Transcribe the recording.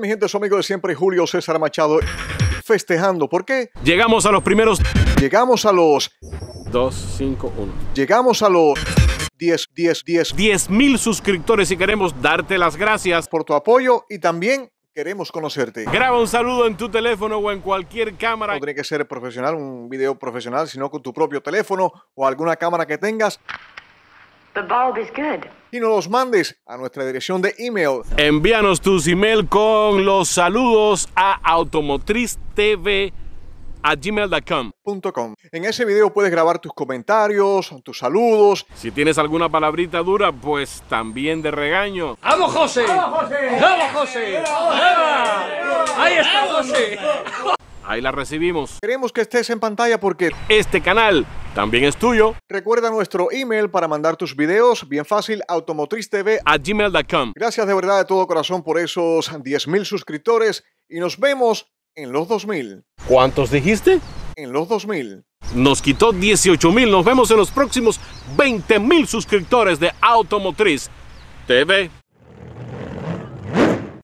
mi gente? Su amigo de siempre, Julio César Machado, festejando. ¿Por qué? Llegamos a los primeros. Llegamos a los. 2, 5, 1. Llegamos a los. 10, 10, 10. 10 mil suscriptores y queremos darte las gracias por tu apoyo y también queremos conocerte. Graba un saludo en tu teléfono o en cualquier cámara. No tiene que ser profesional, un video profesional, sino con tu propio teléfono o alguna cámara que tengas. The is good. Y nos los mandes a nuestra dirección de email. Envíanos tus email con los saludos a Automotriz TV En ese video puedes grabar tus comentarios, tus saludos. Si tienes alguna palabrita dura, pues también de regaño. ¡Vamos, José! ¡Vamos, José! ¡Vamos, José! ¡Vamos, José! ¡Ahí está, José! Ahí la recibimos. Queremos que estés en pantalla porque este canal también es tuyo. Recuerda nuestro email para mandar tus videos, bien fácil, TV Gracias de verdad de todo corazón por esos 10.000 suscriptores y nos vemos en los 2000. ¿Cuántos dijiste? En los 2000. Nos quitó 18.000. Nos vemos en los próximos 20.000 suscriptores de Automotriz TV.